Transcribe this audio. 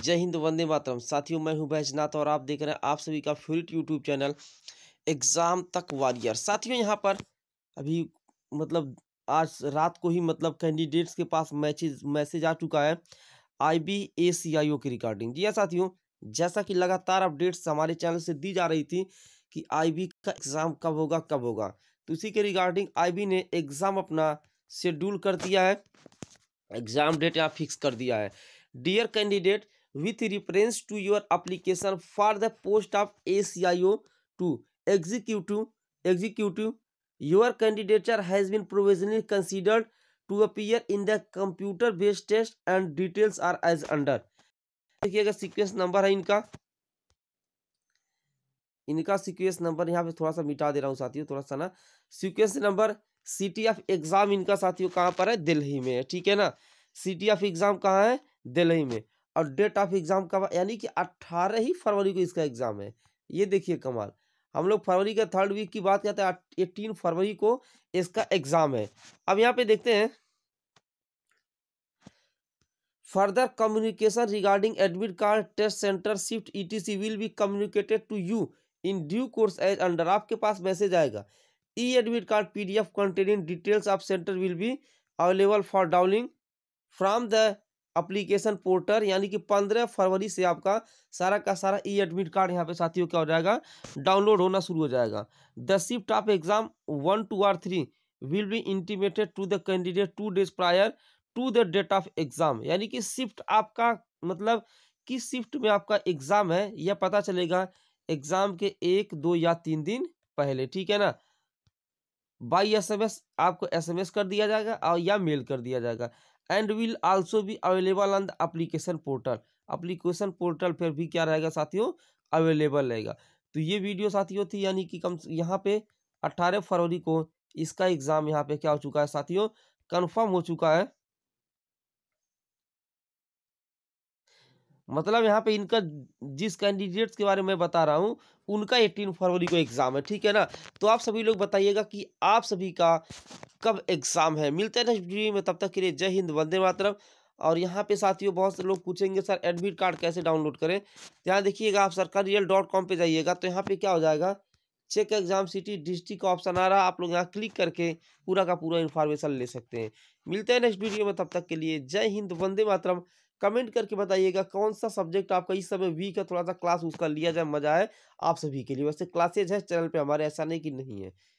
जय हिंद वंदे मातरम साथियों मैं हूं बैजनाथ और आप देख रहे हैं आप सभी का फेवरेट यूट्यूब चैनल एग्ज़ाम तक वारियर साथियों यहां पर अभी मतलब आज रात को ही मतलब कैंडिडेट्स के पास मैसेज मैसेज आ चुका है आई बी ए सी आई ओ की रिकॉर्डिंग जी हाँ साथियों जैसा कि लगातार अपडेट्स हमारे चैनल से दी जा रही थी कि आई बी का एग्ज़ाम कब होगा कब होगा तो उसी के रिगार्डिंग आई बी ने एग्ज़ाम अपना शेड्यूल कर दिया है एग्ज़ाम डेट यहाँ फिक्स कर दिया है dear candidate with reference to your application for the post of ACIO to executive executive your candidature has been provisionally considered to appear in the computer based test and details are as under देखिएगा sequence number है इनका इनका sequence number यहाँ पे थोड़ा सा मिटा दे रहा हूँ साथियों थोड़ा सा ना sequence number city of exam इनका साथियों कहाँ पर है दिल्ली में है ठीक है ना सिटी ऑफ एग्जाम कहाँ है दिल्ली में और डेट ऑफ एग्ज़ाम कब यानी कि अट्ठारह ही फरवरी को इसका एग्ज़ाम है ये देखिए कमाल हम लोग फरवरी का थर्ड वीक की बात करते हैं एटीन फरवरी को इसका एग्ज़ाम है अब यहाँ पे देखते हैं further communication regarding admit card test centre shift etc will be communicated to you in due course as under आपके पास मैसेज आएगा E admit card PDF containing details of centre will be available for downing from the application portal यानी कि पंद्रह फरवरी से आपका सारा का सारा ई एडमिट कार्ड यहाँ पे साथियों क्या हो जाएगा डाउनलोड होना शुरू हो जाएगा the shift of exam one two or three will be intimated to the candidate two days prior to the date of exam यानी कि शिफ्ट आपका मतलब किस शिफ्ट में आपका एग्जाम है यह पता चलेगा एग्जाम के एक दो या तीन दिन पहले ठीक है ना बाई एस एम एस आपको एस एम एस कर दिया जाएगा और या मेल कर दिया जाएगा एंड विल आल्सो भी available on the application portal application portal पर भी क्या रहेगा साथियों अवेलेबल रहेगा तो ये वीडियो साथियों थी यानी कि कम यहाँ पे अट्ठारह फरवरी को इसका एग्ज़ाम यहाँ पे क्या हो चुका है साथियों कन्फर्म हो चुका है मतलब यहाँ पे इनका जिस कैंडिडेट्स के बारे में बता रहा हूँ उनका एटीन फरवरी को एग्ज़ाम है ठीक है ना तो आप सभी लोग बताइएगा कि आप सभी का कब एग्ज़ाम है मिलते हैं नेक्स्ट वीडियो में तब तक के लिए जय हिंद वंदे मातरम और यहाँ पे साथियों बहुत से लोग पूछेंगे सर एडमिट कार्ड कैसे डाउनलोड करें यहाँ देखिएगा आप सरकार रियल डॉट कॉम पर जाइएगा तो यहाँ पर क्या हो जाएगा चेक एग्जाम सिटी डिस्ट्रिक्ट का ऑप्शन आ रहा आप लोग यहाँ क्लिक करके पूरा का पूरा इन्फॉर्मेशन ले सकते हैं मिलते हैं नेक्स्ट वीडियो में तब तक के लिए जय हिंद वंदे मातरम कमेंट करके बताइएगा कौन सा सब्जेक्ट आपका इस समय वीक है थोड़ा सा क्लास उसका लिया जाए मजा आए आप सभी के लिए वैसे क्लासेज है चैनल पर हमारे ऐसा नहीं कि नहीं है